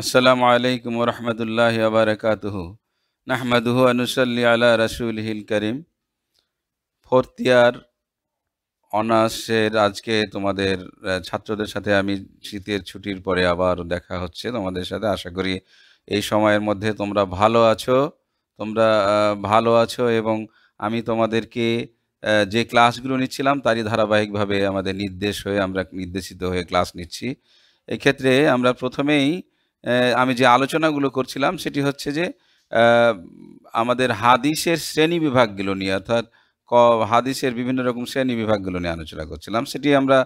আসসালামু আলাইকুম রহমতুল্লাহ আবরকাতহ নাহমাদুহ আনুসল্লি আলা রাসুল হিল করিম ফোর্থ ইয়ার অনার্সের আজকে তোমাদের ছাত্রদের সাথে আমি শীতের ছুটির পরে আবার দেখা হচ্ছে তোমাদের সাথে আশা করি এই সময়ের মধ্যে তোমরা ভালো আছো তোমরা ভালো আছো এবং আমি তোমাদেরকে যে ক্লাসগুলো নিচ্ছিলাম তারই ধারাবাহিকভাবে আমাদের নির্দেশ হয়ে আমরা নির্দেশিত হয়ে ক্লাস নিচ্ছি এক্ষেত্রে আমরা প্রথমেই আমি যে আলোচনাগুলো করছিলাম সেটি হচ্ছে যে আমাদের হাদিসের শ্রেণী বিভাগগুলো নিয়ে অর্থাৎ ক হাদিসের বিভিন্ন রকম শ্রেণী বিভাগগুলো নিয়ে আলোচনা করছিলাম সেটি আমরা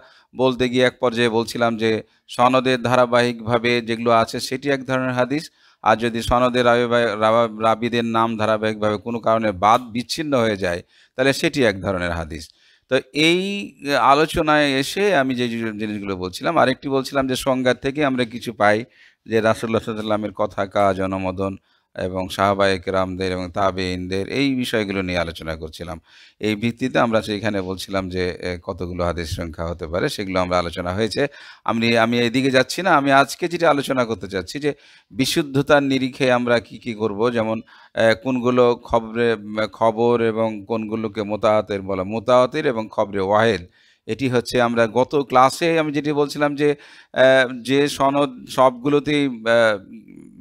বলতে গিয়ে এক পর্যায়ে বলছিলাম যে সনদের ধারাবাহিকভাবে যেগুলো আছে সেটি এক ধরনের হাদিস আর যদি সনদের রাবিদের নাম ধারাবাহিকভাবে কোনো কারণে বাদ বিচ্ছিন্ন হয়ে যায় তাহলে সেটি এক ধরনের হাদিস তো এই আলোচনায় এসে আমি যে জিনিসগুলো বলছিলাম আরেকটি বলছিলাম যে সংজ্ঞা থেকে আমরা কিছু পাই যে রাসুল্লাহ সাল্লামের কথা কা জনমদন এবং সাহাবায়ক রামদের এবং তাবেইনদের এই বিষয়গুলো নিয়ে আলোচনা করছিলাম এই ভিত্তিতে আমরা সেইখানে বলছিলাম যে কতগুলো হাদিস সংখ্যা হতে পারে সেগুলো আমরা আলোচনা হয়েছে আমি আমি এদিকে যাচ্ছি না আমি আজকে যেটা আলোচনা করতে চাচ্ছি যে বিশুদ্ধতার নিরিখে আমরা কি কি করব যেমন কোনগুলো খবরে খবর এবং কোনগুলোকে মোতাহাতের বলা মোতাহাতের এবং খবরে ওয়াহেদ এটি হচ্ছে আমরা গত ক্লাসে আমি যেটি বলছিলাম যে যে সনদ সবগুলোতেই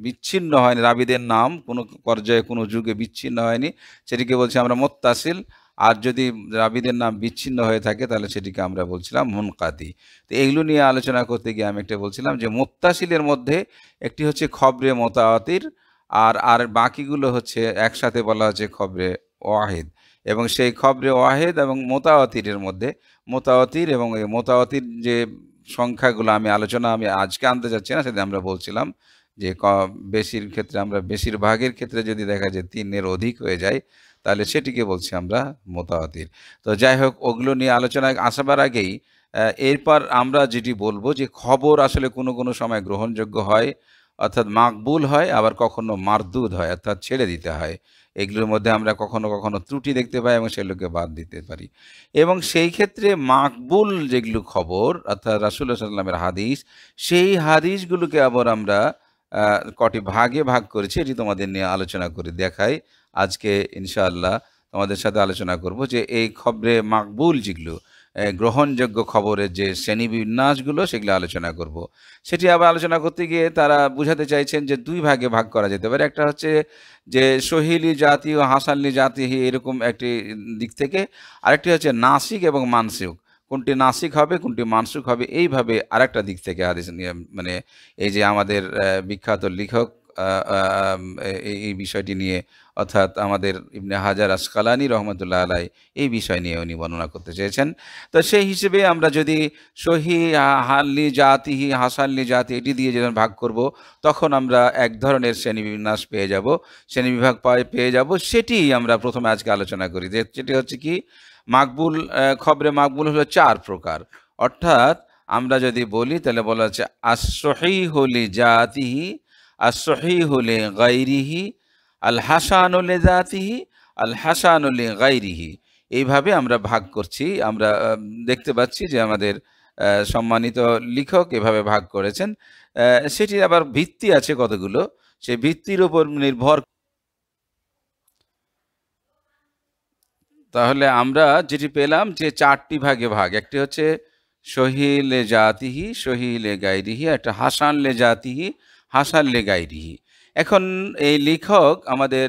বিচ্ছিন্ন হয়নি রাবিদের নাম কোনো পর্যায়ে কোনো যুগে বিচ্ছিন্ন হয়নি সেটিকে বলছি আমরা মোত্তাসিল আর যদি রাবিদের নাম বিচ্ছিন্ন হয়ে থাকে তাহলে সেটিকে আমরা বলছিলাম মুনকাতি তো এইগুলো নিয়ে আলোচনা করতে গিয়ে আমি একটা বলছিলাম যে মোত্তাসিলের মধ্যে একটি হচ্ছে খবরে মোতাওয়াতির আর আর বাকিগুলো হচ্ছে একসাথে বলা হচ্ছে খবরে ওয়াহিদ এবং সেই খবরে ওয়াহেদ এবং মোতাওয়াতিরের মধ্যে মোতাওয়াতির এবং এই মোতাওয়াতির যে সংখ্যাগুলো আমি আলোচনা আমি আজকে আনতে চাচ্ছি না সেটা আমরা বলছিলাম যে ক বেশির ক্ষেত্রে আমরা বেশিরভাগের ক্ষেত্রে যদি দেখা যায় তিনের অধিক হয়ে যায় তাহলে সেটিকে বলছি আমরা মোতাওয়াতির তো যাই হোক ওগুলো নিয়ে আলোচনায় আসাবার আগেই এরপর আমরা যেটি বলবো যে খবর আসলে কোনো কোনো সময় গ্রহণযোগ্য হয় অর্থাৎ মাকবুল হয় আবার কখনো মারদুদ হয় অর্থাৎ ছেড়ে দিতে হয় এগুলোর মধ্যে আমরা কখনো কখনো ত্রুটি দেখতে পাই এবং সেগুলোকে বাদ দিতে পারি এবং সেই ক্ষেত্রে মাকবুল যেগুলো খবর অর্থাৎ রাসুল্লাহ সাল্লামের হাদিস সেই হাদিসগুলোকে আবার আমরা কটি ভাগে ভাগ করেছি এটি তোমাদের নিয়ে আলোচনা করে দেখাই আজকে ইনশাআল্লাহ তোমাদের সাথে আলোচনা করব যে এই খবরে মাকবুল যেগুলো গ্রহণযোগ্য খবরের যে শ্রেণীবিন্যাসগুলো সেগুলো আলোচনা করব। সেটি আবার আলোচনা করতে গিয়ে তারা বুঝাতে চাইছেন যে দুই ভাগে ভাগ করা যেতে পারে একটা হচ্ছে যে সহিলি জাতি ও হাসানলি জাতি এরকম একটি দিক থেকে আরেকটি হচ্ছে নাসিক এবং মানসিক কোনটি নাসিক হবে কোনটি মানসিক হবে এইভাবে আরেকটা দিক থেকে আদেশ মানে এই যে আমাদের বিখ্যাত লেখক এই বিষয়টি নিয়ে অর্থাৎ আমাদের ইবনে হাজার আসকালানি রহমতুল্লাহ আলাই এই বিষয় নিয়ে উনি বর্ণনা করতে চেয়েছেন তো সেই হিসেবে আমরা যদি সহি হাল্লি জাতিহি হাসাল্লি জাতি এটি দিয়ে যখন ভাগ করব তখন আমরা এক ধরনের শ্রেণীবিন্যাস পেয়ে যাব শ্রেণীবিভাগ পেয়ে যাব সেটি আমরা প্রথমে আজকে আলোচনা করি যে সেটি হচ্ছে কি মাকবুল খবরে মাকবুল হলো চার প্রকার অর্থাৎ আমরা যদি বলি তাহলে বলা হচ্ছে আশ্রহী হলি জাতিহি আর সহিহুলে গাইরিহি আল হাসানুলে জাতিহি আল হাসানুলে গাইরিহি এইভাবে আমরা ভাগ করছি আমরা দেখতে পাচ্ছি যে আমাদের সম্মানিত লেখক এভাবে ভাগ করেছেন সেটির আবার ভিত্তি আছে কতগুলো সে ভিত্তির উপর নির্ভর তাহলে আমরা যেটি পেলাম যে চারটি ভাগে ভাগ একটি হচ্ছে সহিলে জাতিহি সহিলে গাইরিহি একটা হাসান লে জাতিহি হাসার লেগাইরিহি এখন এই লেখক আমাদের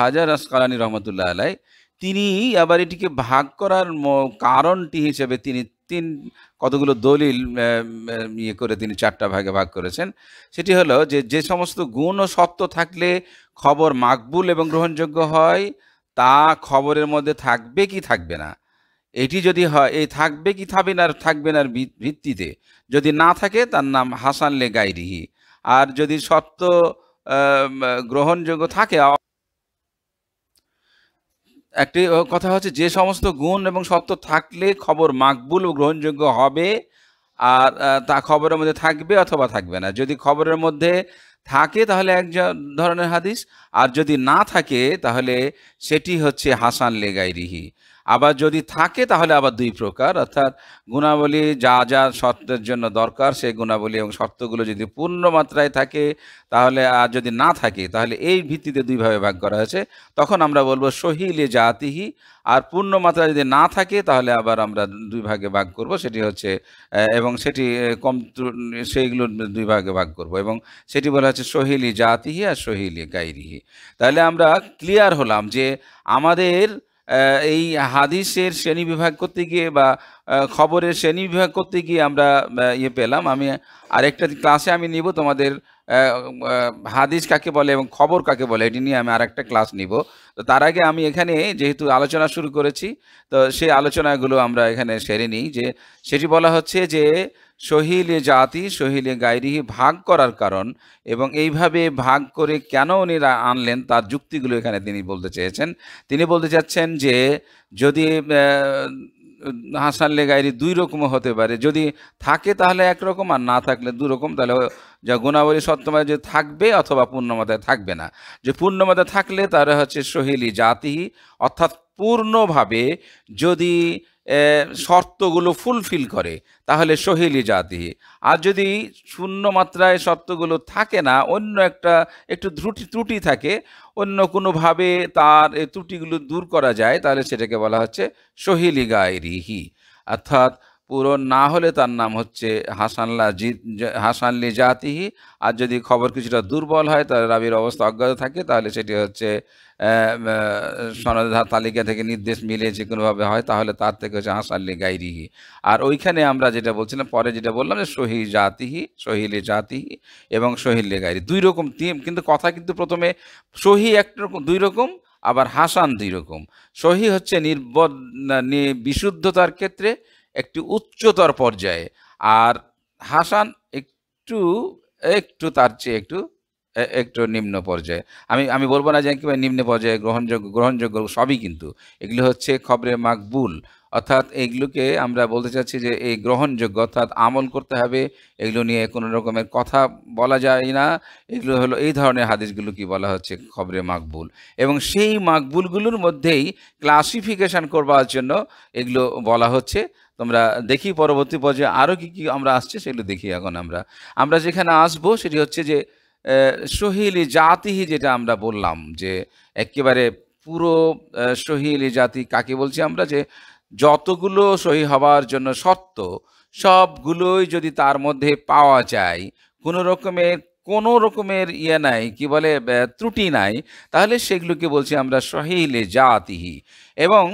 হাজার আসকালানি রহমতুল্লাহ আলাই তিনি আবার এটিকে ভাগ করার কারণটি হিসেবে তিনি তিন কতগুলো দলিল ইয়ে করে তিনি চারটা ভাগে ভাগ করেছেন সেটি হলো যে যে সমস্ত গুণ ও সত্য থাকলে খবর মাকবুল এবং গ্রহণযোগ্য হয় তা খবরের মধ্যে থাকবে কি থাকবে না এটি যদি হয় এই থাকবে কি থাকবে না থাকবে না ভিত্তিতে যদি না থাকে তার নাম হাসান লে গাইরিহি আর যদি সত্য গ্রহণযোগ্য থাকে একটি কথা হচ্ছে যে সমস্ত গুণ এবং সত্য থাকলে খবর মাকবুল ও গ্রহণযোগ্য হবে আর তা খবরের মধ্যে থাকবে অথবা থাকবে না যদি খবরের মধ্যে থাকে তাহলে এক ধরনের হাদিস আর যদি না থাকে তাহলে সেটি হচ্ছে হাসান লেগাইরিহি আবার যদি থাকে তাহলে আবার দুই প্রকার অর্থাৎ গুণাবলী যা যা শর্তের জন্য দরকার সেই গুণাবলী এবং শর্তগুলো যদি পূর্ণ মাত্রায় থাকে তাহলে আর যদি না থাকে তাহলে এই ভিত্তিতে দুইভাবে ভাগ করা হয়েছে তখন আমরা বলবো সহিলে জাতিহি আর পূর্ণ মাত্রা যদি না থাকে তাহলে আবার আমরা দুই ভাগে ভাগ করব সেটি হচ্ছে এবং সেটি কম সেইগুলো দুই ভাগে ভাগ করব এবং সেটি বলা হচ্ছে সহিলি জাতিহি আর সহিলি গাইরিহি তাহলে আমরা ক্লিয়ার হলাম যে আমাদের এই হাদিসের শ্রেণী বিভাগ করতে গিয়ে বা খবরের শ্রেণী বিভাগ করতে গিয়ে আমরা ইয়ে পেলাম আমি আরেকটা ক্লাসে আমি নিব তোমাদের হাদিস কাকে বলে এবং খবর কাকে বলে এটি নিয়ে আমি আরেকটা ক্লাস নিব তো তার আগে আমি এখানে যেহেতু আলোচনা শুরু করেছি তো সেই আলোচনাগুলো আমরা এখানে সেরে নিই যে সেটি বলা হচ্ছে যে সহিলে জাতি সহিলে গাইরিহি ভাগ করার কারণ এবং এইভাবে ভাগ করে কেন উনি আনলেন তার যুক্তিগুলো এখানে তিনি বলতে চেয়েছেন তিনি বলতে চাচ্ছেন যে যদি হাসানলে গাইরি দুই রকম হতে পারে যদি থাকে তাহলে একরকম আর না থাকলে দুরকম তাহলে যা গুণাবলী সত্যমায় যে থাকবে অথবা পূর্ণমাতায় থাকবে না যে পূর্ণমাতায় থাকলে তারা হচ্ছে সহিলি জাতি অর্থাৎ পূর্ণভাবে যদি শর্তগুলো ফুলফিল করে তাহলে সহেলি জাতি আর যদি শূন্য মাত্রায় শর্তগুলো থাকে না অন্য একটা একটু ত্রুটি ত্রুটি থাকে অন্য কোনোভাবে তার ত্রুটিগুলো দূর করা যায় তাহলে সেটাকে বলা হচ্ছে সহেলি গায়রিহি অর্থাৎ পূরণ না হলে তার নাম হচ্ছে হাসানলা হাসান হাসানলি জাতিহি আর যদি খবর কিছুটা দুর্বল হয় তাহলে রাবির অবস্থা অজ্ঞাত থাকে তাহলে সেটি হচ্ছে সনদা তালিকা থেকে নির্দেশ মিলে যে কোনোভাবে হয় তাহলে তার থেকে হচ্ছে হাসানলি গাইরিহি আর ওইখানে আমরা যেটা বলছিলাম পরে যেটা বললাম যে সহি জাতিহি সহিলি জাতিহি এবং সহিল্লি গাইরি দুই রকম কিন্তু কথা কিন্তু প্রথমে সহি এক রকম দুই রকম আবার হাসান দুই রকম সহি হচ্ছে নির্বদ বিশুদ্ধতার ক্ষেত্রে একটি উচ্চতর পর্যায়ে আর হাসান একটু একটু তার চেয়ে একটু একটু নিম্ন পর্যায়ে আমি আমি বলবো না যে একেবারে নিম্ন পর্যায়ে গ্রহণযোগ্য গ্রহণযোগ্য সবই কিন্তু এগুলো হচ্ছে খবরে মাকবুল অর্থাৎ এগুলোকে আমরা বলতে চাচ্ছি যে এই গ্রহণযোগ্য অর্থাৎ আমল করতে হবে এগুলো নিয়ে কোনো রকমের কথা বলা যায় না এগুলো হলো এই ধরনের হাদিসগুলো কি বলা হচ্ছে খবরে মাকবুল এবং সেই মাকবুলগুলোর মধ্যেই ক্লাসিফিকেশান করবার জন্য এগুলো বলা হচ্ছে তোমরা দেখি পরবর্তী পর্যায়ে আরও কী কী আমরা আসছে সেগুলো দেখি এখন আমরা আমরা যেখানে আসব সেটি হচ্ছে যে সহিলি জাতিহি যেটা আমরা বললাম যে একেবারে পুরো সহিলি জাতি কাকে বলছি আমরা যে যতগুলো সহি হওয়ার জন্য শর্ত সবগুলোই যদি তার মধ্যে পাওয়া যায় কোনো রকমের কোনো রকমের ইয়ে নাই কি বলে ত্রুটি নাই তাহলে সেগুলোকে বলছি আমরা সহিলে জাতিহি এবং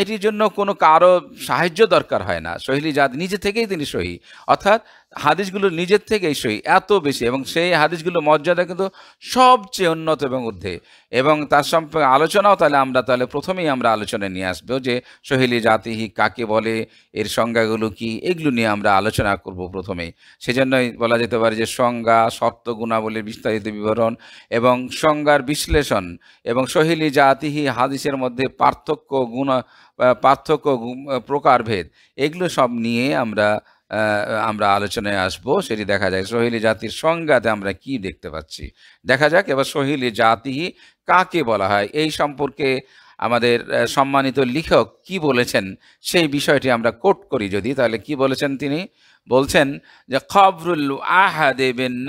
এটির জন্য কোনো কারো সাহায্য দরকার হয় না সহিলি জাত নিজে থেকেই তিনি সহি অর্থাৎ হাদিসগুলো নিজের থেকেই সই এত বেশি এবং সেই হাদিসগুলো মর্যাদা কিন্তু সবচেয়ে উন্নত এবং ঊর্ধ্বে এবং তার সম্পর্কে আলোচনাও তাহলে আমরা তাহলে প্রথমেই আমরা আলোচনায় নিয়ে আসবো যে সহেলি জাতিহি কাকে বলে এর সংজ্ঞাগুলো কি এগুলো নিয়ে আমরা আলোচনা করব প্রথমেই সেজন্যই বলা যেতে পারে যে সংজ্ঞা শর্ত গুণাবলীর বিস্তারিত বিবরণ এবং সংজ্ঞার বিশ্লেষণ এবং সহেলি জাতিহি হাদিসের মধ্যে পার্থক্য গুণ পার্থক্য প্রকারভেদ এগুলো সব নিয়ে আমরা আমরা আলোচনায় আসব সেটি দেখা যায় সহিলি জাতির সংজ্ঞাতে আমরা কি দেখতে পাচ্ছি দেখা যাক এবার সহিলি জাতি কাকে বলা হয় এই সম্পর্কে আমাদের সম্মানিত লেখক কি বলেছেন সেই বিষয়টি আমরা কোট করি যদি তাহলে কি বলেছেন তিনি বলছেন যে খবরুল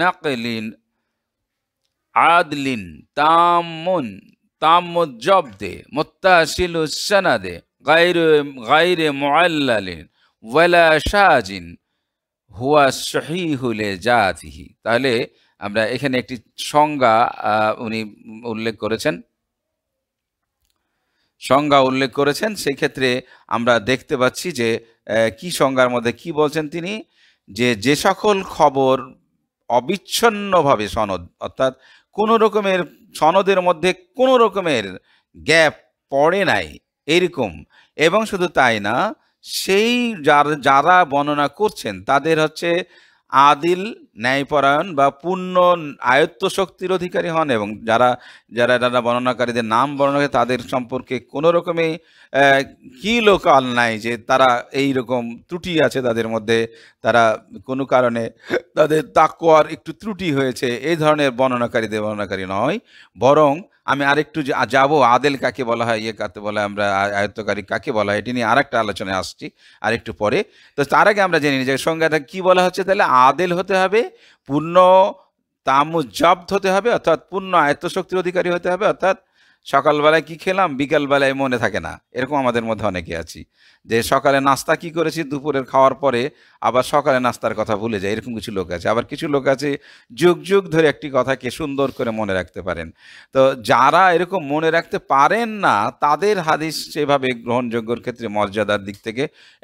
নাকলিন আদলিন তামুন তামুজ্জব্দে মোত্তাসিল সনাদে গাইরে গাইরে মোয়াল্লালিন ওয়েলা শাহজিন হুয়া শহীহুল জাতিহি তাহলে আমরা এখানে একটি সংজ্ঞা উনি উল্লেখ করেছেন সংজ্ঞা উল্লেখ করেছেন সেই ক্ষেত্রে আমরা দেখতে পাচ্ছি যে কি সংজ্ঞার মধ্যে কি বলছেন তিনি যে যে সকল খবর অবিচ্ছন্নভাবে সনদ অর্থাৎ কোনো রকমের সনদের মধ্যে কোনো রকমের গ্যাপ পড়ে নাই এরকম এবং শুধু তাই না সেই যারা বর্ণনা করছেন তাদের হচ্ছে আদিল ন্যায়পরায়ণ বা পূর্ণ আয়ত্ত শক্তির অধিকারী হন এবং যারা যারা যারা বর্ণনাকারীদের নাম বর্ণনা করে তাদের সম্পর্কে কোনো রকমে কি লোকাল নাই যে তারা এই রকম ত্রুটি আছে তাদের মধ্যে তারা কোনো কারণে তাদের তাকুয়ার একটু ত্রুটি হয়েছে এই ধরনের বর্ণনাকারীদের বর্ণনাকারী নয় বরং আমি আরেকটু যাব আদেল কাকে বলা হয় ইয়ে কাকে বলা হয় আমরা আয়ত্তকারী কাকে বলা হয় এটি নিয়ে আর একটা আলোচনায় আসছি আরেকটু পরে তো তার আগে আমরা জেনে নিই যে সংজ্ঞাটা কী বলা হচ্ছে তাহলে আদেল হতে হবে পূর্ণ জব্দ হতে হবে অর্থাৎ পূর্ণ আয়ত্তশক্তির অধিকারী হতে হবে অর্থাৎ সকালবেলায় কি খেলাম বিকালবেলায় মনে থাকে না এরকম আমাদের মধ্যে অনেকে আছি যে সকালে নাস্তা কি করেছি দুপুরের খাওয়ার পরে আবার সকালে নাস্তার কথা ভুলে যায় এরকম কিছু লোক আছে আবার কিছু লোক আছে যুগ যুগ ধরে একটি কথাকে সুন্দর করে মনে রাখতে পারেন তো যারা এরকম মনে রাখতে পারেন না তাদের হাদিস সেভাবে গ্রহণযোগ্যর ক্ষেত্রে মর্যাদার দিক থেকে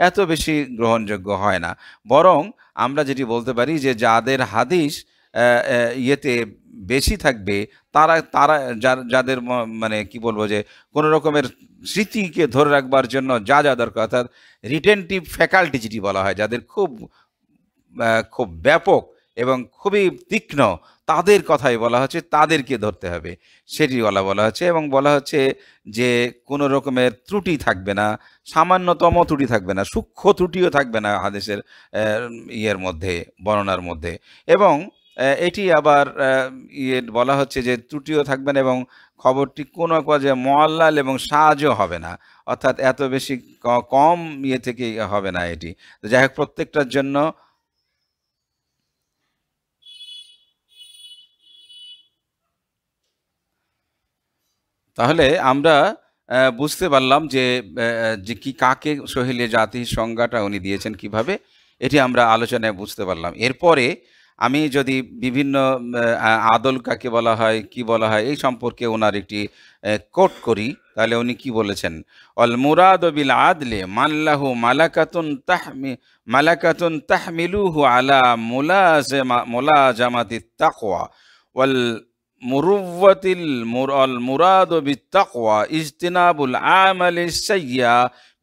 এত বেশি গ্রহণযোগ্য হয় না বরং আমরা যেটি বলতে পারি যে যাদের হাদিস ইয়েতে বেশি থাকবে তারা তারা যাদের মানে কি বলবো যে কোনো রকমের স্মৃতিকে ধরে রাখবার জন্য যা যা দরকার অর্থাৎ রিটেনটিভ ফ্যাকাল্টি যেটি বলা হয় যাদের খুব খুব ব্যাপক এবং খুবই তীক্ষ্ণ তাদের কথাই বলা হচ্ছে তাদেরকে ধরতে হবে সেটি বলা বলা হচ্ছে এবং বলা হচ্ছে যে কোনো রকমের ত্রুটি থাকবে না সামান্যতম ত্রুটি থাকবে না সূক্ষ্ম ত্রুটিও থাকবে না হাদেশের ইয়ের মধ্যে বর্ণনার মধ্যে এবং এটি আবার ইয়ে বলা হচ্ছে যে ত্রুটিও থাকবে না এবং খবরটি কোনো কাজে মোয়াল্লাল এবং সাহায্য হবে না অর্থাৎ এত বেশি কম ইয়ে থেকে হবে না এটি যাই হোক প্রত্যেকটার জন্য তাহলে আমরা বুঝতে পারলাম যে যে কি কাকে সহিলে জাতির সংজ্ঞাটা উনি দিয়েছেন কিভাবে এটি আমরা আলোচনায় বুঝতে পারলাম এরপরে আমি যদি বিভিন্ন আদল কাকে বলা হয় কি বলা হয় এই সম্পর্কে ওনার একটি কোট করি তাহলে উনি কি বলেছেন অল মুরাদ বিল আদলে মাল্লাহু মালাকাতুন তাহমি মালাকাতুন তাহমিলুহু আলা মুলাজমা মুলাজামাতি তাকওয়া ওয়াল মুরুওয়াতিল মুরাল মুরাদ বিত তাকওয়া ইজতিনাবুল আমালি সাইয়্যা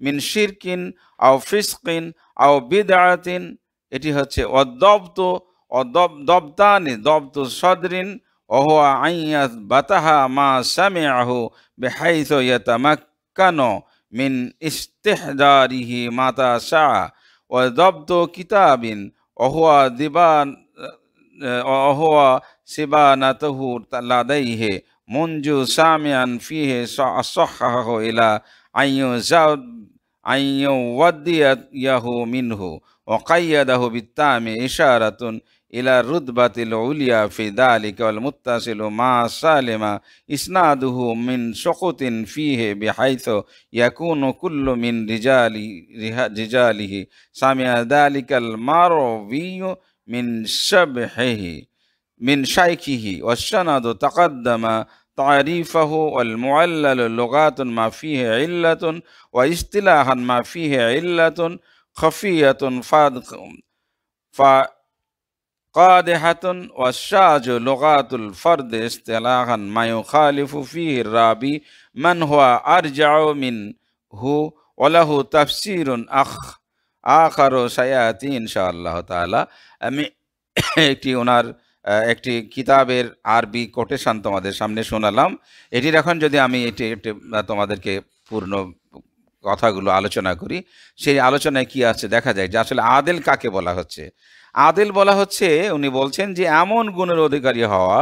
মিন শিরকিন আও ফিসকিন আও বিদআতিন এটি হচ্ছে অদ্দব্ত অদব দবতানি দব্ত সদরিন অহো আইয়া বাতাহা মা সামে আহু বেহাইস ইয়াতামাক্কানো মিন ইস্তেহদারিহি মাতা শাহ ও দব্ত কিতাবিন অহুয়া দিবান অহুয়া সিবানাতহু লাদাইহে মঞ্জু সামিয়ান ফিহে সহ ইলা আইয়ু জাউদ আইয়ু ওয়াদ্দিয়াত ইয়াহু মিনহু وقيده بالتام إشارة إلى الرتبة العليا في ذلك والمتصل مع السالمة إسناده من سقوط فيه بحيث يكون كل من رجال رجاله سمع ذلك المروي من شبحه من شيخه والسند تقدم تعريفه والمعلل لغات ما فيه علة واصطلاحا ما فيه علة خفية فادق কাদেহাতুন ওয়াসাজ লগাতুল ফরদ ইস্তেলাহান মায়ু খালিফু ফি রাবি মান হুয়া আরজাউ হু ওলাহু তাফসিরুন আখ আখার সায়াতি ইনশা আল্লাহ তালা আমি একটি ওনার একটি কিতাবের আরবি কোটেশান তোমাদের সামনে শোনালাম এটির এখন যদি আমি এটি একটি তোমাদেরকে পূর্ণ কথাগুলো আলোচনা করি সেই আলোচনায় কি আছে দেখা যায় যে আসলে আদেল কাকে বলা হচ্ছে আদেল বলা হচ্ছে উনি বলছেন যে এমন গুণের অধিকারী হওয়া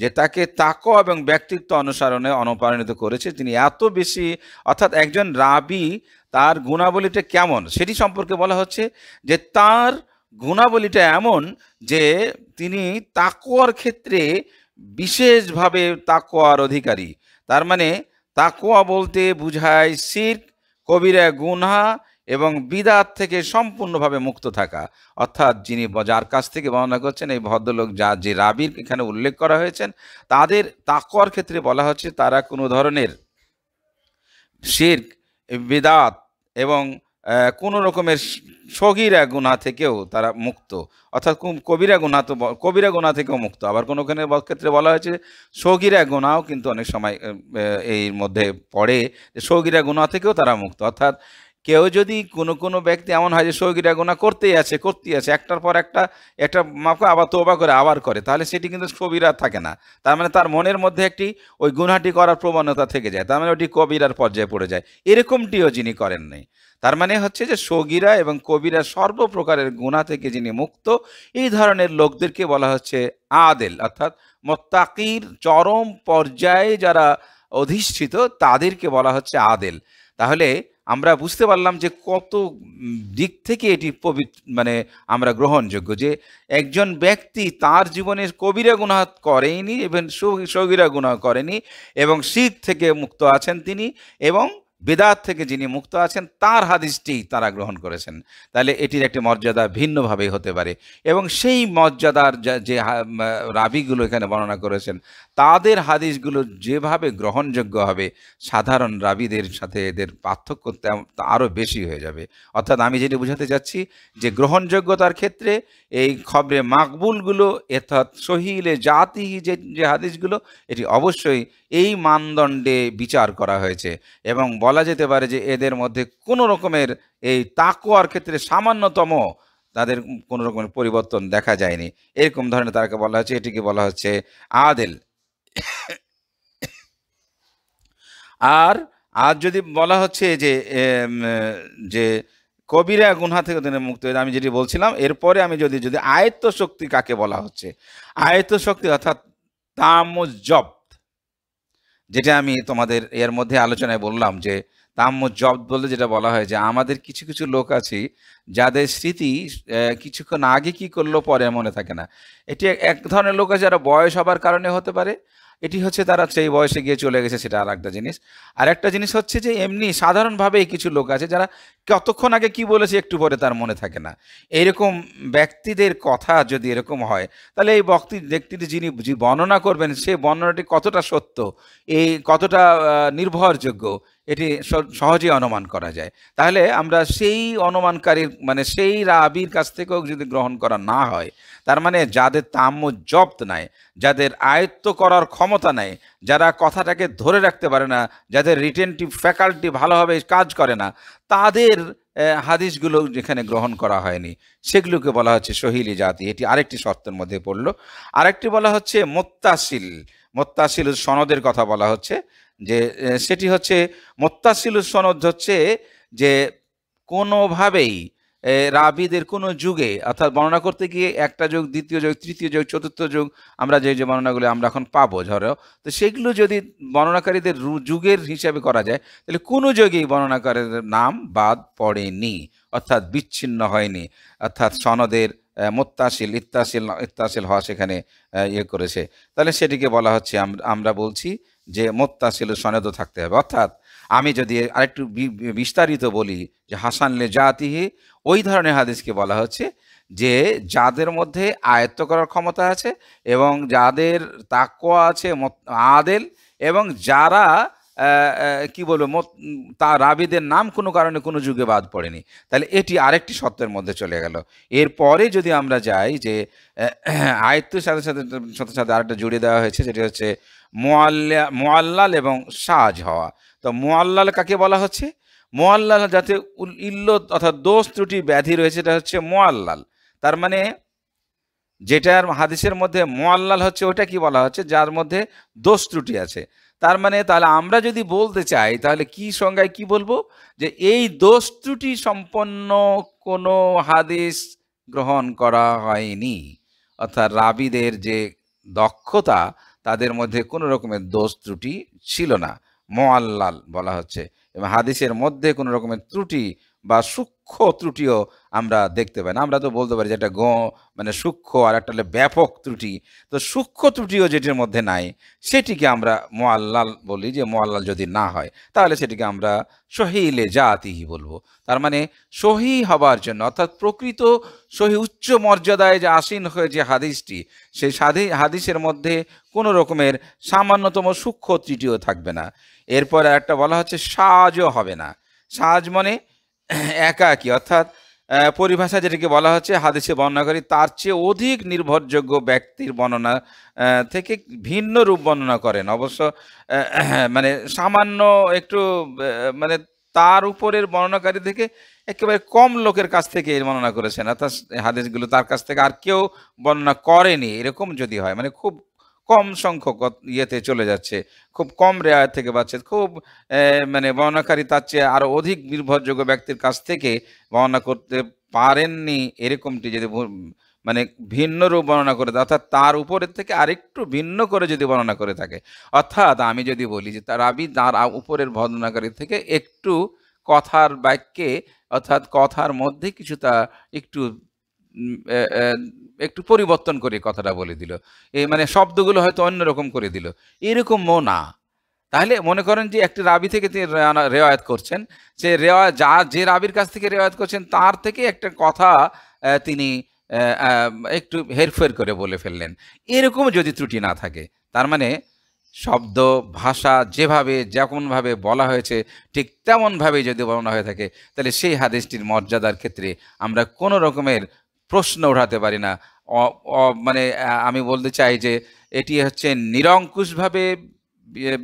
যে তাকে তাক এবং ব্যক্তিত্ব অনুসরণে অনুপ্রাণিত করেছে তিনি এত বেশি অর্থাৎ একজন রাবি তার গুণাবলীটা কেমন সেটি সম্পর্কে বলা হচ্ছে যে তার গুণাবলীটা এমন যে তিনি তাকোয়ার ক্ষেত্রে বিশেষভাবে তাকোয়ার অধিকারী তার মানে তাকোয়া বলতে বুঝায় শির কবিরা গুনহা এবং বিদাত থেকে সম্পূর্ণভাবে মুক্ত থাকা অর্থাৎ যিনি যার কাছ থেকে বর্ণনা করছেন এই ভদ্রলোক যা যে রাবির এখানে উল্লেখ করা হয়েছেন তাদের তাকর ক্ষেত্রে বলা হচ্ছে তারা কোনো ধরনের শির বিদাত এবং কোনো রকমের সগিরা গুণা থেকেও তারা মুক্ত অর্থাৎ কবিরা গুণা তো কবিরা গুণা থেকেও মুক্ত আবার কোনো ক্ষেত্রে বলা হয়েছে সগিরা গুণাও কিন্তু অনেক সময় এর মধ্যে পড়ে যে সগিরা গুণা থেকেও তারা মুক্ত অর্থাৎ কেউ যদি কোনো কোনো ব্যক্তি এমন হয় যে সৌগিরা গোনা করতেই আছে করতেই আছে একটার পর একটা একটা মাফা আবার তোবা করে আবার করে তাহলে সেটি কিন্তু কবিরা থাকে না তার মানে তার মনের মধ্যে একটি ওই গুনাটি করার প্রবণতা থেকে যায় তার মানে ওটি কবিরার পর্যায়ে পড়ে যায় এরকমটিও যিনি করেন নাই তার মানে হচ্ছে যে সগিরা এবং কবিরা সর্বপ্রকারের গুণা থেকে যিনি মুক্ত এই ধরনের লোকদেরকে বলা হচ্ছে আদেল অর্থাৎ মোত্তাকির চরম পর্যায়ে যারা অধিষ্ঠিত তাদেরকে বলা হচ্ছে আদেল তাহলে আমরা বুঝতে পারলাম যে কত দিক থেকে এটি পবিত্র মানে আমরা গ্রহণযোগ্য যে একজন ব্যক্তি তার জীবনে কবিরা গুণা করেনি এবং সৌগিরা গুণা করেনি এবং শীত থেকে মুক্ত আছেন তিনি এবং বেদাত থেকে যিনি মুক্ত আছেন তার হাদিসটি তারা গ্রহণ করেছেন তাহলে এটির একটি মর্যাদা ভিন্নভাবেই হতে পারে এবং সেই মর্যাদার যে রাবিগুলো এখানে বর্ণনা করেছেন তাদের হাদিসগুলো যেভাবে গ্রহণযোগ্য হবে সাধারণ রাবিদের সাথে এদের পার্থক্য আরও বেশি হয়ে যাবে অর্থাৎ আমি যেটি বোঝাতে চাচ্ছি যে গ্রহণযোগ্যতার ক্ষেত্রে এই খবরে মাকবুলগুলো অর্থাৎ সহিলে জাতি যে যে হাদিসগুলো এটি অবশ্যই এই মানদণ্ডে বিচার করা হয়েছে এবং বলা যেতে পারে যে এদের মধ্যে কোনো রকমের এই তাকুয়ার ক্ষেত্রে সামান্যতম তাদের কোনো রকমের পরিবর্তন দেখা যায়নি এরকম ধরনের তাকে বলা হচ্ছে এটিকে বলা হচ্ছে আদেল আর আর যদি বলা হচ্ছে যে যে কবিরা গুনহা থেকে তিনি মুক্ত হয়ে আমি যেটি বলছিলাম এরপরে আমি যদি যদি আয়ত্ত শক্তি কাকে বলা হচ্ছে আয়ত্ত শক্তি অর্থাৎ তামজব যেটা আমি তোমাদের এর মধ্যে আলোচনায় বললাম যে তাম্ম জব বলে যেটা বলা হয় যে আমাদের কিছু কিছু লোক আছে যাদের স্মৃতি কিছুক্ষণ আগে কি করলো পরে মনে থাকে না এটি এক ধরনের লোক আছে যারা বয়স হবার কারণে হতে পারে এটি হচ্ছে তারা সেই বয়সে গিয়ে চলে গেছে সেটা আর একটা জিনিস আর একটা জিনিস হচ্ছে যে এমনি সাধারণভাবেই কিছু লোক আছে যারা কতক্ষণ আগে কি বলেছে একটু পরে তার মনে থাকে না এইরকম ব্যক্তিদের কথা যদি এরকম হয় তাহলে এই ব্যক্তি ব্যক্তিটি যিনি বর্ণনা করবেন সে বর্ণনাটি কতটা সত্য এই কতটা নির্ভরযোগ্য এটি সহজেই অনুমান করা যায় তাহলে আমরা সেই অনুমানকারীর মানে সেই রাবির কাছ থেকেও যদি গ্রহণ করা না হয় তার মানে যাদের তাম্য জব্দ নাই যাদের আয়ত্ত করার ক্ষমতা নাই যারা কথাটাকে ধরে রাখতে পারে না যাদের রিটেনটিভ ফ্যাকাল্টি ভালোভাবে কাজ করে না তাদের হাদিসগুলো যেখানে গ্রহণ করা হয়নি সেগুলোকে বলা হচ্ছে সহিলি জাতি এটি আরেকটি শর্তের মধ্যে পড়লো আরেকটি বলা হচ্ছে মোত্তাসিল মোত্তাসিল সনদের কথা বলা হচ্ছে যে সেটি হচ্ছে মোত্তাসিল সনদ হচ্ছে যে কোনোভাবেই রাবিদের কোনো যুগে অর্থাৎ বর্ণনা করতে গিয়ে একটা যুগ দ্বিতীয় যুগ তৃতীয় যুগ চতুর্থ যুগ আমরা যে যে বর্ণনাগুলি আমরা এখন পাবো ধরো তো সেগুলো যদি বর্ণনাকারীদের যুগের হিসাবে করা যায় তাহলে কোনো যুগেই বর্ণনাকারীদের নাম বাদ পড়েনি অর্থাৎ বিচ্ছিন্ন হয়নি অর্থাৎ সনদের মোত্তাসিল ইত্তাসিল ইত্তাসিল হওয়া সেখানে ইয়ে করেছে তাহলে সেটিকে বলা হচ্ছে আমরা বলছি যে মোত্তাসিল সনেদও থাকতে হবে অর্থাৎ আমি যদি আরেকটু বিস্তারিত বলি যে হাসান লে জাতিহি ওই ধরনের হাদিসকে বলা হচ্ছে যে যাদের মধ্যে আয়ত্ত করার ক্ষমতা আছে এবং যাদের তাকোয়া আছে আদেল এবং যারা কি বলবো তা রাবিদের নাম কোনো কারণে কোনো যুগে বাদ পড়েনি তাহলে এটি আরেকটি সত্যের মধ্যে চলে গেল এরপরে যদি আমরা যাই যে আয়ত্তের সাথে সাথে সাথে সাথে আরেকটা জুড়ে দেওয়া হয়েছে যেটি হচ্ছে মোয়াল্লা মোয়াল্লাল এবং সাজ হওয়া তো মোয়াল্লাল কাকে বলা হচ্ছে মোয়াল্লাল যাতে ইল্ল অর্থাৎ দোষ ত্রুটি ব্যাধি রয়েছে এটা হচ্ছে মোয়াল্লাল তার মানে যেটার হাদিসের মধ্যে মোয়াল্লাল হচ্ছে ওটা কি বলা হচ্ছে যার মধ্যে দোষ ত্রুটি আছে তার মানে তাহলে আমরা যদি বলতে চাই তাহলে কি সংজ্ঞায় কি বলবো যে এই দোষ ত্রুটি সম্পন্ন কোনো হাদিস গ্রহণ করা হয়নি অর্থাৎ রাবিদের যে দক্ষতা তাদের মধ্যে কোনো রকমের দোষ ত্রুটি ছিল না মোয়াল্লাল বলা হচ্ছে এবং হাদিসের মধ্যে কোনো রকমের ত্রুটি বা সূক্ষ্ম ত্রুটিও আমরা দেখতে পাই না আমরা তো বলতে পারি যে একটা গ মানে সূক্ষ্ম আর একটা হলে ব্যাপক ত্রুটি তো সূক্ষ্ম ত্রুটিও যেটির মধ্যে নাই সেটিকে আমরা মোয়াল্লাল বলি যে মোয়াল্লাল যদি না হয় তাহলে সেটিকে আমরা সহিলে জাতিহি বলবো তার মানে সহি হবার জন্য অর্থাৎ প্রকৃত সহি উচ্চ মর্যাদায় যে আসীন হয়েছে হাদিসটি সেই হাদিসের মধ্যে কোনো রকমের সামান্যতম সূক্ষ্ম ত্রুটিও থাকবে না এরপর একটা বলা হচ্ছে সাজও হবে না সাজ মানে একাকি অর্থাৎ পরিভাষা যেটাকে বলা হচ্ছে হাদিসে বর্ণনাকারী তার চেয়ে অধিক নির্ভরযোগ্য ব্যক্তির বর্ণনা থেকে ভিন্ন রূপ বর্ণনা করেন অবশ্য মানে সামান্য একটু মানে তার উপরের বর্ণনাকারী থেকে একেবারে কম লোকের কাছ থেকে এর বর্ণনা করেছেন অর্থাৎ হাদিসগুলো তার কাছ থেকে আর কেউ বর্ণনা করেনি এরকম যদি হয় মানে খুব কম সংখ্যক ইয়েতে চলে যাচ্ছে খুব কম রেয়ার থেকে পাচ্ছে খুব মানে বর্ণাকারী তার চেয়ে আরও অধিক নির্ভরযোগ্য ব্যক্তির কাছ থেকে বর্ণনা করতে পারেননি এরকমটি যদি মানে ভিন্ন রূপ বর্ণনা করে অর্থাৎ তার উপরের থেকে আরেকটু ভিন্ন করে যদি বর্ণনা করে থাকে অর্থাৎ আমি যদি বলি যে তার আবি তার উপরের বর্ণনাকারী থেকে একটু কথার বাক্যে অর্থাৎ কথার মধ্যে কিছুটা একটু একটু পরিবর্তন করে কথাটা বলে দিল এ মানে শব্দগুলো হয়তো অন্যরকম করে দিল এরকমও না তাহলে মনে করেন যে একটি রাবি থেকে তিনি রেওয়ায়ত করছেন যে রেওয়া যা যে রাবির কাছ থেকে রেওয়ায়ত করছেন তার থেকে একটা কথা তিনি একটু হেরফের করে বলে ফেললেন এরকম যদি ত্রুটি না থাকে তার মানে শব্দ ভাষা যেভাবে যেমনভাবে বলা হয়েছে ঠিক তেমনভাবেই যদি বলা হয়ে থাকে তাহলে সেই হাদিসটির মর্যাদার ক্ষেত্রে আমরা কোনো রকমের প্রশ্ন উঠাতে পারি না মানে আমি বলতে চাই যে এটি হচ্ছে নিরঙ্কুশভাবে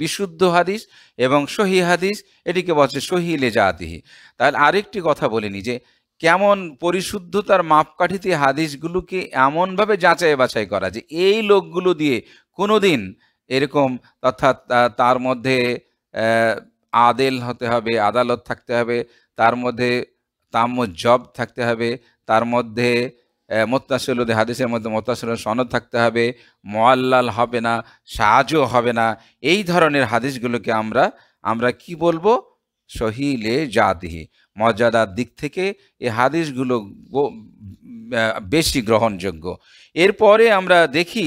বিশুদ্ধ হাদিস এবং সহি হাদিস এটিকে বলছে সহি লেজাতিহি তাহলে আরেকটি কথা বলিনি যে কেমন পরিশুদ্ধতার মাপকাঠিতে হাদিসগুলোকে এমনভাবে যাচাই বাছাই করা যে এই লোকগুলো দিয়ে কোনো দিন এরকম অর্থাৎ তার মধ্যে আদেল হতে হবে আদালত থাকতে হবে তার মধ্যে তাম্য জব থাকতে হবে তার মধ্যে মোত্তাসল হাদিসের মধ্যে মোত্তাসল সনদ থাকতে হবে মোয়াল্লাল হবে না সাহায্য হবে না এই ধরনের হাদিসগুলোকে আমরা আমরা কি বলবো সহিলে জাতিহি মর্যাদার দিক থেকে এ হাদিসগুলো বেশি গ্রহণযোগ্য এরপরে আমরা দেখি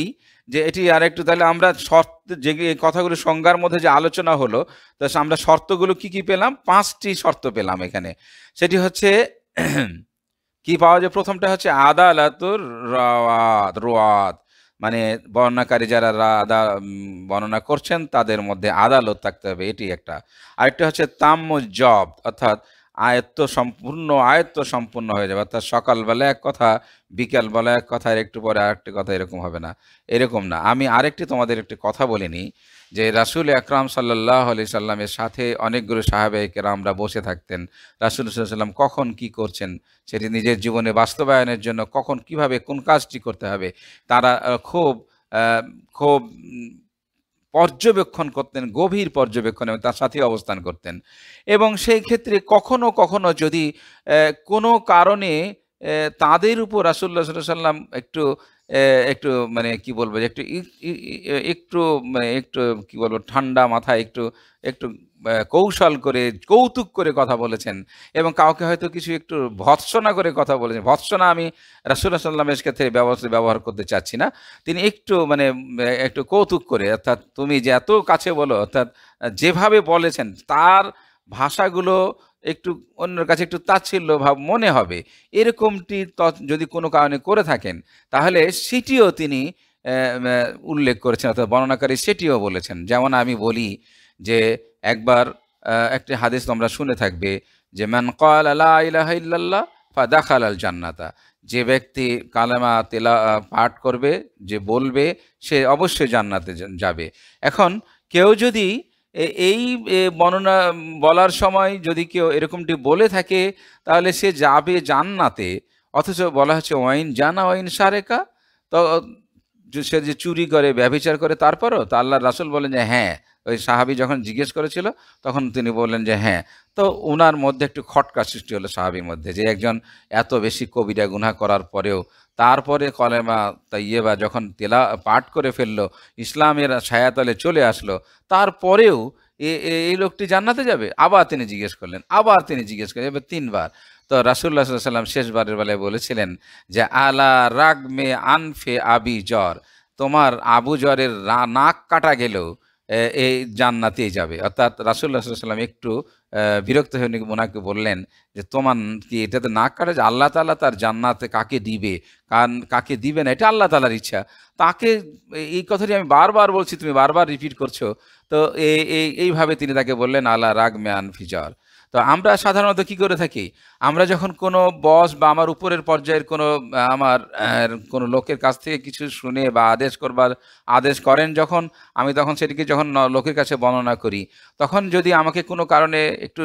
যে এটি আর একটু তাহলে আমরা শর্ত যে কথাগুলো সংজ্ঞার মধ্যে যে আলোচনা হলো তা আমরা শর্তগুলো কি কি পেলাম পাঁচটি শর্ত পেলাম এখানে সেটি হচ্ছে কি পাওয়া যায় প্রথমটা হচ্ছে আদালাতুর রাওয়াত রোয়াত মানে বর্ণনাকারী যারা আদা বর্ণনা করছেন তাদের মধ্যে আদালত থাকতে হবে এটি একটা আরেকটা হচ্ছে তাম্য জব অর্থাৎ আয়ত্ত সম্পূর্ণ আয়ত্ত সম্পূর্ণ হয়ে যাবে অর্থাৎ সকালবেলা এক কথা বিকালবেলা এক কথা আর একটু পরে আরেকটি কথা এরকম হবে না এরকম না আমি আরেকটি তোমাদের একটি কথা বলিনি যে রাসুল আকরাম সাল্লাহ আলি সাল্লামের সাথে অনেকগুলো সাহাবাহিকেরা আমরা বসে থাকতেন রাসুল সাল্লাম কখন কি করছেন সেটি নিজের জীবনে বাস্তবায়নের জন্য কখন কিভাবে কোন কাজটি করতে হবে তারা খুব খুব পর্যবেক্ষণ করতেন গভীর পর্যবেক্ষণ এবং তার সাথে অবস্থান করতেন এবং সেই ক্ষেত্রে কখনো কখনো যদি কোনো কারণে তাদের উপর রাসুল্লাহ সাল্লাম একটু একটু মানে কি বলবো যে একটু একটু মানে একটু কি বলবো ঠান্ডা মাথায় একটু একটু কৌশল করে কৌতুক করে কথা বলেছেন এবং কাউকে হয়তো কিছু একটু ভৎসনা করে কথা বলেছেন ভৎসনা আমি রাসুল্লাহ সাল্লামের ক্ষেত্রে ব্যবস্থা ব্যবহার করতে চাচ্ছি না তিনি একটু মানে একটু কৌতুক করে অর্থাৎ তুমি যে এত কাছে বলো অর্থাৎ যেভাবে বলেছেন তার ভাষাগুলো একটু অন্যের কাছে একটু তাচ্ছিল্য ভাব মনে হবে এরকমটি যদি কোনো কারণে করে থাকেন তাহলে সেটিও তিনি উল্লেখ করেছেন অর্থাৎ বর্ণনাকারী সেটিও বলেছেন যেমন আমি বলি যে একবার একটি হাদিস তোমরা শুনে থাকবে যে ম্যান কল আল্লাহ ইল্লাল্লাহ ফা দাখাল আল জান্নাতা যে ব্যক্তি কালেমা তেলা পাঠ করবে যে বলবে সে অবশ্যই জান্নাতে যাবে এখন কেউ যদি এই বর্ণনা বলার সময় যদি কেউ এরকমটি বলে থাকে তাহলে সে যাবে জান্নাতে অথচ বলা হচ্ছে ওয়াইন জানা ওয়াইন সারেকা তো সে যে চুরি করে ব্যবচার করে তারপরও তা আল্লাহ রাসুল বলেন যে হ্যাঁ ওই সাহাবি যখন জিজ্ঞেস করেছিল তখন তিনি বললেন যে হ্যাঁ তো ওনার মধ্যে একটু খটকা সৃষ্টি হলো সাহাবির মধ্যে যে একজন এত বেশি কবিরা গুনা করার পরেও তারপরে কলেমা তা ইয়ে বা যখন তেলা পাঠ করে ফেললো ইসলামের ছায়াতলে চলে আসলো তারপরেও এই লোকটি জান্নাতে যাবে আবার তিনি জিজ্ঞেস করলেন আবার তিনি জিজ্ঞেস করলেন এবার তিনবার তো রাসুল্লাহ সাল্লাম শেষবারের বেলায় বলেছিলেন যে আলা রাগ মে আনফে আবি জ্বর তোমার আবু জ্বরের নাক কাটা গেলেও এই জান্নাতেই যাবে অর্থাৎ রাসুল্লাহ সাল্লাম একটু বিরক্ত হয়ে ওনাকে বললেন যে তোমার কি এটাতে নাক কাটা যে আল্লাহ তালা তার জান্নাতে কাকে দিবে কান কাকে দিবে না এটা আল্লাহ তালার ইচ্ছা তাকে এই কথাটি আমি বারবার বলছি তুমি বারবার রিপিট করছো তো এই এইভাবে তিনি তাকে বললেন আল্লাহ রাগ ম্যান ফিজার তো আমরা সাধারণত কি করে থাকি আমরা যখন কোনো বস বা আমার উপরের পর্যায়ের কোনো আমার কোনো লোকের কাছ থেকে কিছু শুনে বা আদেশ করবার আদেশ করেন যখন আমি তখন সেটিকে যখন লোকের কাছে বর্ণনা করি তখন যদি আমাকে কোনো কারণে একটু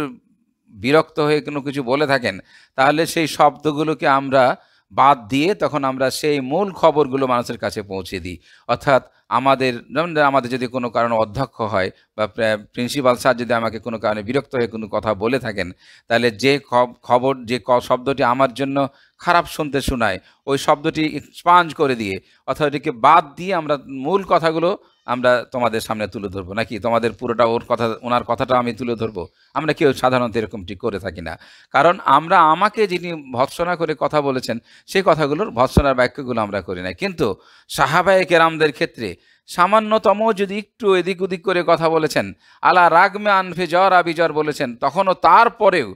বিরক্ত হয়ে কোনো কিছু বলে থাকেন তাহলে সেই শব্দগুলোকে আমরা বাদ দিয়ে তখন আমরা সেই মূল খবরগুলো মানুষের কাছে পৌঁছে দিই অর্থাৎ আমাদের আমাদের যদি কোনো কারণে অধ্যক্ষ হয় বা প্রিন্সিপাল স্যার যদি আমাকে কোনো কারণে বিরক্ত হয়ে কোনো কথা বলে থাকেন তাহলে যে খবর যে শব্দটি আমার জন্য খারাপ শুনতে শোনায় ওই শব্দটি স্পাঞ্জ করে দিয়ে অর্থাৎ এটিকে বাদ দিয়ে আমরা মূল কথাগুলো আমরা তোমাদের সামনে তুলে ধরবো নাকি তোমাদের পুরোটা ওর কথা ওনার কথাটা আমি তুলে ধরবো আমরা কেউ সাধারণত এরকমটি করে থাকি না কারণ আমরা আমাকে যিনি ভৎসনা করে কথা বলেছেন সেই কথাগুলোর ভৎসনার বাক্যগুলো আমরা করি না কিন্তু সাহাবায়ে কেরামদের ক্ষেত্রে সামান্যতম যদি একটু এদিক ওদিক করে কথা বলেছেন আলা রাগমে আনফে জ্বর আবিজর বলেছেন তখনও তারপরেও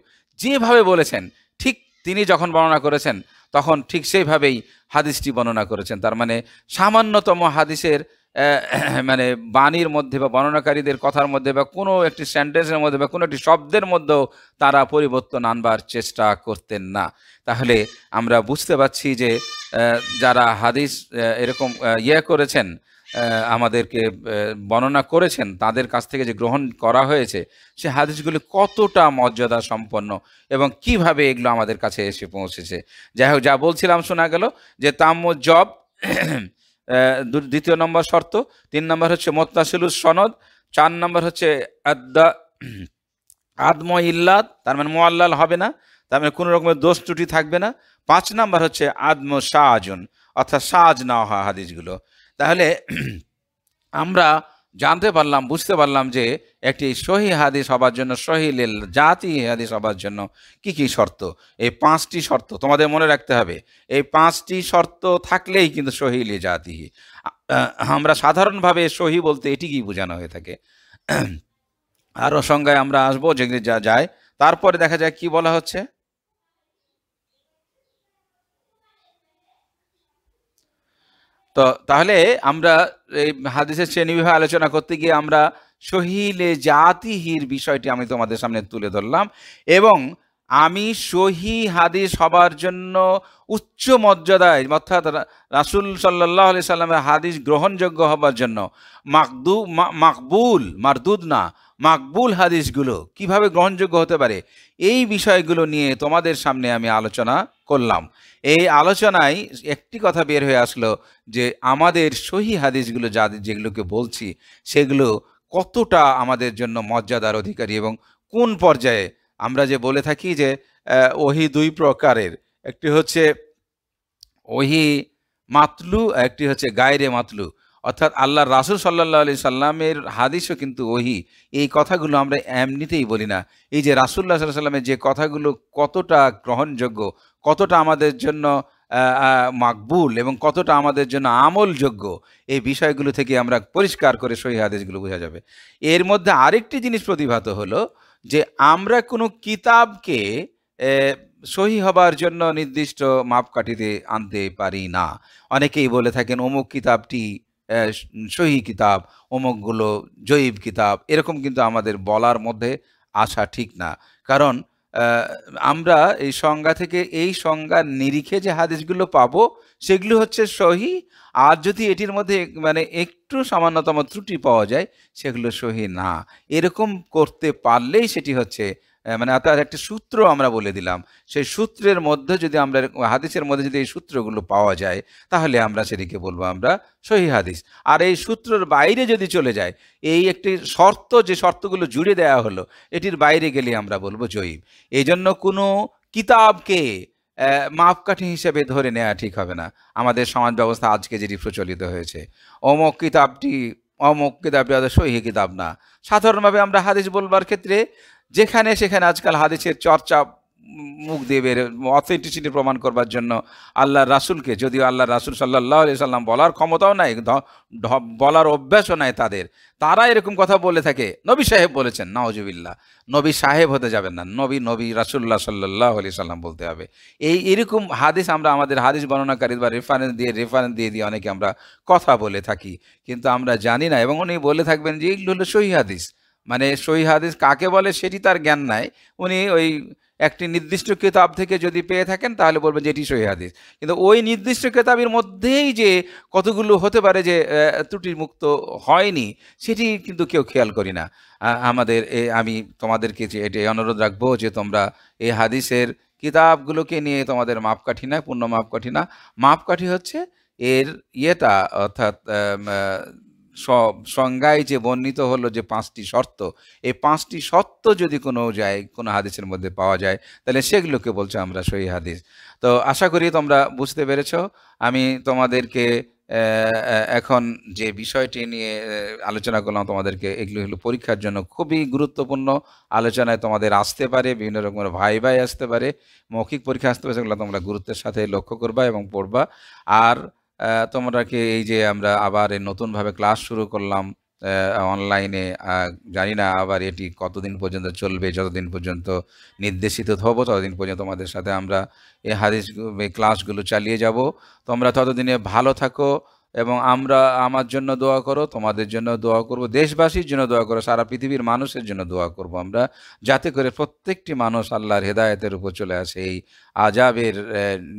যেভাবে বলেছেন ঠিক তিনি যখন বর্ণনা করেছেন তখন ঠিক সেইভাবেই হাদিসটি বর্ণনা করেছেন তার মানে সামান্যতম হাদিসের মানে বাণীর মধ্যে বা বর্ণনাকারীদের কথার মধ্যে বা কোনো একটি সেন্টেন্সের মধ্যে বা কোনো একটি শব্দের মধ্যেও তারা পরিবর্তন আনবার চেষ্টা করতেন না তাহলে আমরা বুঝতে পারছি যে যারা হাদিস এরকম ইয়ে করেছেন আমাদেরকে বর্ণনা করেছেন তাদের কাছ থেকে যে গ্রহণ করা হয়েছে সে হাদিসগুলি কতটা মর্যাদা সম্পন্ন এবং কিভাবে এগুলো আমাদের কাছে এসে পৌঁছেছে যাই হোক যা বলছিলাম শোনা গেল যে তাম্য জব দ্বিতীয় নম্বর শর্ত তিন নম্বর হচ্ছে মোত্তাসিলুস সনদ চার নম্বর হচ্ছে আদম ইল্লাদ তার মানে মোয়াল্লাল হবে না তার মানে কোনো রকমের দোষ ত্রুটি থাকবে না পাঁচ নম্বর হচ্ছে আদম শাহজন অর্থাৎ সাজ না হওয়া হাদিসগুলো তাহলে আমরা জানতে পারলাম বুঝতে পারলাম যে একটি সহি হাদিস হবার জন্য সহিলেল জাতি হাদিস হবার জন্য কি কি শর্ত এই পাঁচটি শর্ত তোমাদের মনে রাখতে হবে এই পাঁচটি শর্ত থাকলেই কিন্তু সহিলে জাতি আমরা সাধারণভাবে সহি বলতে এটি কি বোঝানো হয়ে থাকে আরও সঙ্গে আমরা আসবো যেগুলি যা যায় তারপরে দেখা যায় কি বলা হচ্ছে তো তাহলে আমরা এই হাদিসের শ্রেণীবিভাগ আলোচনা করতে গিয়ে আমরা সহিলে জাতিহীর বিষয়টি আমি তোমাদের সামনে তুলে ধরলাম এবং আমি সহি হাদিস হবার জন্য উচ্চ মর্যাদায় অর্থাৎ রাসুল সাল্লাহ আলি সাল্লামের হাদিস গ্রহণযোগ্য হবার জন্য মাকদু মাকবুল মারদুদ না মাকবুল হাদিসগুলো কিভাবে গ্রহণযোগ্য হতে পারে এই বিষয়গুলো নিয়ে তোমাদের সামনে আমি আলোচনা করলাম এই আলোচনায় একটি কথা বের হয়ে আসলো যে আমাদের সহি হাদিসগুলো যা যেগুলোকে বলছি সেগুলো কতটা আমাদের জন্য মর্যাদার অধিকারী এবং কোন পর্যায়ে আমরা যে বলে থাকি যে ওহি দুই প্রকারের একটি হচ্ছে ওহি মাতলু একটি হচ্ছে গায়রে মাতলু অর্থাৎ আল্লাহ রাসুল সাল্লাহ আলি সাল্লামের হাদিসও কিন্তু ওহি এই কথাগুলো আমরা এমনিতেই বলি না এই যে রাসুল্লাহ সাল্লাহ সাল্লামের যে কথাগুলো কতটা গ্রহণযোগ্য কতটা আমাদের জন্য মাকবুল এবং কতটা আমাদের জন্য আমলযোগ্য এই বিষয়গুলো থেকে আমরা পরিষ্কার করে সহি হাদিসগুলো বোঝা যাবে এর মধ্যে আরেকটি জিনিস প্রতিভাত হলো যে আমরা কোনো কিতাবকে সহি হবার জন্য নির্দিষ্ট মাপকাঠিতে আনতে পারি না অনেকেই বলে থাকেন অমুক কিতাবটি সহি কিতাব অমুকগুলো জৈব কিতাব এরকম কিন্তু আমাদের বলার মধ্যে আসা ঠিক না কারণ আমরা এই সংজ্ঞা থেকে এই সংজ্ঞার নিরিখে যে হাদিসগুলো পাবো সেগুলো হচ্ছে সহি আর যদি এটির মধ্যে মানে একটু সামান্যতম ত্রুটি পাওয়া যায় সেগুলো সহি না এরকম করতে পারলেই সেটি হচ্ছে মানে তার একটি সূত্র আমরা বলে দিলাম সেই সূত্রের মধ্যে যদি আমরা হাদিসের মধ্যে যদি এই সূত্রগুলো পাওয়া যায় তাহলে আমরা সেটিকে বলবো আমরা সহি হাদিস আর এই সূত্রের বাইরে যদি চলে যায় এই একটি শর্ত যে শর্তগুলো জুড়ে দেয়া হলো এটির বাইরে গেলে আমরা বলবো জয়ীব এই জন্য কোনো কিতাবকে মাপকাঠি হিসেবে ধরে নেওয়া ঠিক হবে না আমাদের সমাজ ব্যবস্থা আজকে যেটি প্রচলিত হয়েছে অমক কিতাবটি অমক কিতাবটি অর্থাৎ সহি কিতাব না সাধারণভাবে আমরা হাদিস বলবার ক্ষেত্রে যেখানে সেখানে আজকাল হাদিসের চর্চা মুখ দিয়ে বের অথেন্টিসিটি প্রমাণ করবার জন্য আল্লাহ রাসুলকে যদিও আল্লাহ রাসুল সাল্লাহ আলি সাল্লাম বলার ক্ষমতাও নাই বলার অভ্যাসও নাই তাদের তারা এরকম কথা বলে থাকে নবী সাহেব বলেছেন নওজবিল্লা নবী সাহেব হতে যাবেন না নবী নবী রাসুল্লাহ সাল্লাহ আলি সাল্লাম বলতে হবে এই এরকম হাদিস আমরা আমাদের হাদিস বর্ণনাকারী বা রেফারেন্স দিয়ে রেফারেন্স দিয়ে দিয়ে অনেকে আমরা কথা বলে থাকি কিন্তু আমরা জানি না এবং উনি বলে থাকবেন যে এইগুলো হলো সহি হাদিস মানে সই হাদিস কাকে বলে সেটি তার জ্ঞান নাই উনি ওই একটি নির্দিষ্ট কিতাব থেকে যদি পেয়ে থাকেন তাহলে বলবেন যে এটি সহি হাদিস কিন্তু ওই নির্দিষ্ট কেতাবের মধ্যেই যে কতগুলো হতে পারে যে ত্রুটির মুক্ত হয়নি সেটি কিন্তু কেউ খেয়াল করি না আমাদের এ আমি তোমাদেরকে যে এটি অনুরোধ রাখবো যে তোমরা এই হাদিসের কিতাবগুলোকে নিয়ে তোমাদের মাপকাঠি না পূর্ণ মাপকাঠি না মাপকাঠি হচ্ছে এর ইয়েটা অর্থাৎ সংজ্ঞায় যে বর্ণিত হলো যে পাঁচটি শর্ত এই পাঁচটি শর্ত যদি কোনো যায় কোনো হাদিসের মধ্যে পাওয়া যায় তাহলে সেগুলোকে বলছো আমরা সই হাদিস তো আশা করি তোমরা বুঝতে পেরেছ আমি তোমাদেরকে এখন যে বিষয়টি নিয়ে আলোচনা করলাম তোমাদেরকে এগুলো হলো পরীক্ষার জন্য খুবই গুরুত্বপূর্ণ আলোচনায় তোমাদের আসতে পারে বিভিন্ন রকমের ভাই ভাই আসতে পারে মৌখিক পরীক্ষা আসতে পারে সেগুলো তোমরা গুরুত্বের সাথে লক্ষ্য করবা এবং পড়বা আর তোমরা কি এই যে আমরা আবার নতুনভাবে ক্লাস শুরু করলাম অনলাইনে জানি না আবার এটি কতদিন পর্যন্ত চলবে যতদিন পর্যন্ত নির্দেশিত হব ততদিন পর্যন্ত তোমাদের সাথে আমরা এই হাদিস ক্লাসগুলো চালিয়ে যাব তোমরা ততদিনে ভালো থাকো এবং আমরা আমার জন্য দোয়া করো তোমাদের জন্য দোয়া করব দেশবাসীর জন্য দোয়া করো সারা পৃথিবীর মানুষের জন্য দোয়া করব আমরা যাতে করে প্রত্যেকটি মানুষ আল্লাহর হেদায়তের উপর চলে আসে এই আজাবের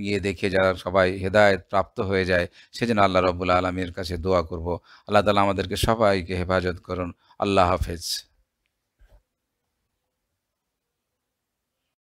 ইয়ে দেখে যারা সবাই হেদায়ত প্রাপ্ত হয়ে যায় সেজন্য আল্লাহ রবুল্লা আলমীর কাছে দোয়া করব আল্লাহ তালা আমাদেরকে সবাইকে হেফাজত করুন আল্লাহ হাফেজ